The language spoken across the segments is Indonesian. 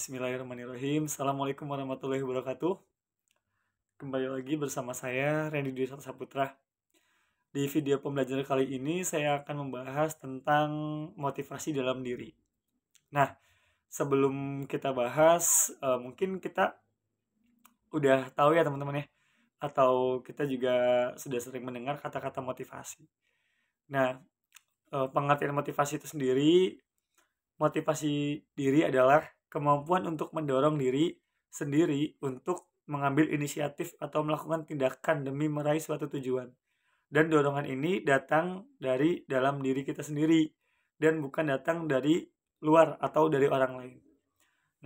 Bismillahirrahmanirrahim. Assalamualaikum warahmatullahi wabarakatuh. Kembali lagi bersama saya Randy Dwi Saputra. Di video pembelajaran kali ini saya akan membahas tentang motivasi dalam diri. Nah, sebelum kita bahas eh, mungkin kita udah tahu ya teman-teman ya atau kita juga sudah sering mendengar kata-kata motivasi. Nah, eh, pengertian motivasi itu sendiri motivasi diri adalah kemampuan untuk mendorong diri sendiri untuk mengambil inisiatif atau melakukan tindakan demi meraih suatu tujuan. Dan dorongan ini datang dari dalam diri kita sendiri dan bukan datang dari luar atau dari orang lain.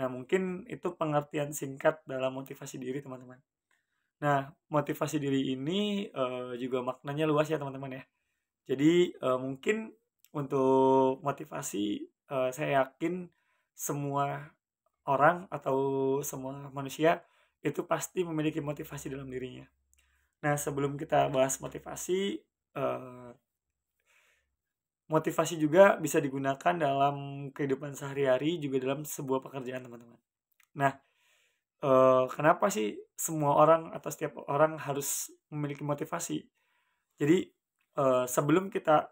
Nah, mungkin itu pengertian singkat dalam motivasi diri, teman-teman. Nah, motivasi diri ini e, juga maknanya luas ya, teman-teman ya. Jadi, e, mungkin untuk motivasi e, saya yakin semua orang atau semua manusia itu pasti memiliki motivasi dalam dirinya. Nah, sebelum kita bahas motivasi, eh, motivasi juga bisa digunakan dalam kehidupan sehari-hari, juga dalam sebuah pekerjaan, teman-teman. Nah, eh, kenapa sih semua orang atau setiap orang harus memiliki motivasi? Jadi, eh, sebelum kita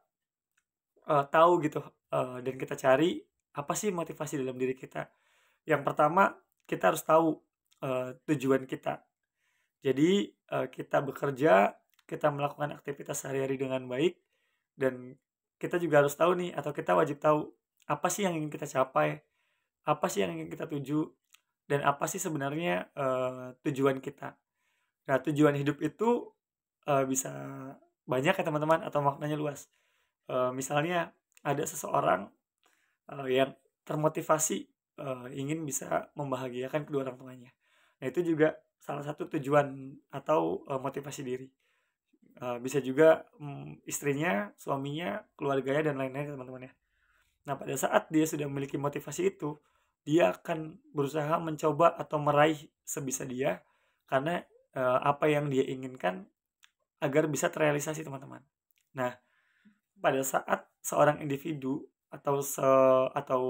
eh, tahu gitu eh, dan kita cari apa sih motivasi dalam diri kita yang pertama kita harus tahu uh, tujuan kita jadi uh, kita bekerja kita melakukan aktivitas sehari-hari dengan baik dan kita juga harus tahu nih atau kita wajib tahu apa sih yang ingin kita capai apa sih yang ingin kita tuju dan apa sih sebenarnya uh, tujuan kita nah tujuan hidup itu uh, bisa banyak ya teman-teman atau maknanya luas uh, misalnya ada seseorang uh, yang termotivasi uh, ingin bisa membahagiakan kedua orang tuanya. Nah itu juga salah satu tujuan atau uh, motivasi diri. Uh, bisa juga um, istrinya, suaminya, keluarganya dan lain-lain teman-temannya. Nah pada saat dia sudah memiliki motivasi itu, dia akan berusaha mencoba atau meraih sebisa dia karena uh, apa yang dia inginkan agar bisa terrealisasi teman-teman. Nah pada saat seorang individu atau se atau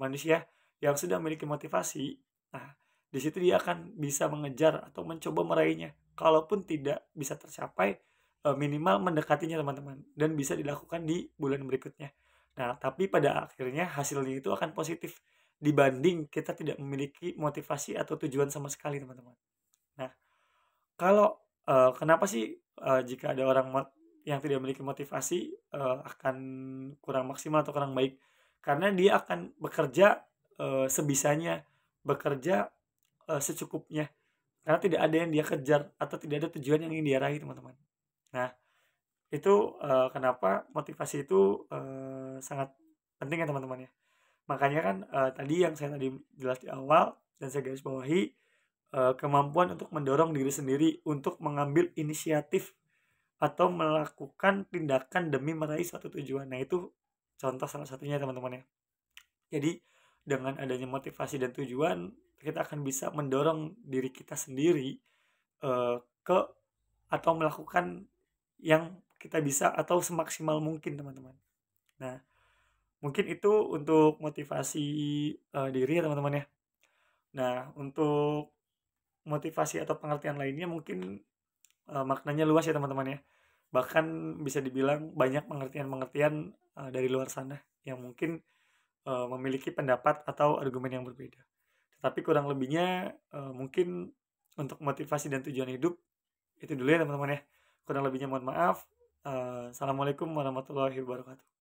manusia yang sudah memiliki motivasi nah di situ dia akan bisa mengejar atau mencoba meraihnya kalaupun tidak bisa tercapai eh, minimal mendekatinya teman-teman dan bisa dilakukan di bulan berikutnya nah tapi pada akhirnya hasilnya itu akan positif dibanding kita tidak memiliki motivasi atau tujuan sama sekali teman-teman. Nah, kalau eh, kenapa sih eh, jika ada orang yang tidak memiliki motivasi uh, akan kurang maksimal atau kurang baik karena dia akan bekerja uh, sebisanya bekerja uh, secukupnya karena tidak ada yang dia kejar atau tidak ada tujuan yang ingin dia raih teman-teman nah itu uh, kenapa motivasi itu uh, sangat penting ya teman-teman ya makanya kan uh, tadi yang saya tadi jelas di awal dan saya garis bawahi uh, kemampuan untuk mendorong diri sendiri untuk mengambil inisiatif atau melakukan tindakan demi meraih suatu tujuan. Nah, itu contoh salah satunya teman-teman ya. Jadi, dengan adanya motivasi dan tujuan, kita akan bisa mendorong diri kita sendiri uh, ke atau melakukan yang kita bisa atau semaksimal mungkin, teman-teman. Nah, mungkin itu untuk motivasi uh, diri ya, teman-teman ya. Nah, untuk motivasi atau pengertian lainnya mungkin uh, maknanya luas ya teman-teman ya bahkan bisa dibilang banyak pengertian-pengertian uh, dari luar sana yang mungkin uh, memiliki pendapat atau argumen yang berbeda tetapi kurang lebihnya uh, mungkin untuk motivasi dan tujuan hidup itu dulu ya teman-teman ya kurang lebihnya mohon maaf uh, assalamualaikum warahmatullahi wabarakatuh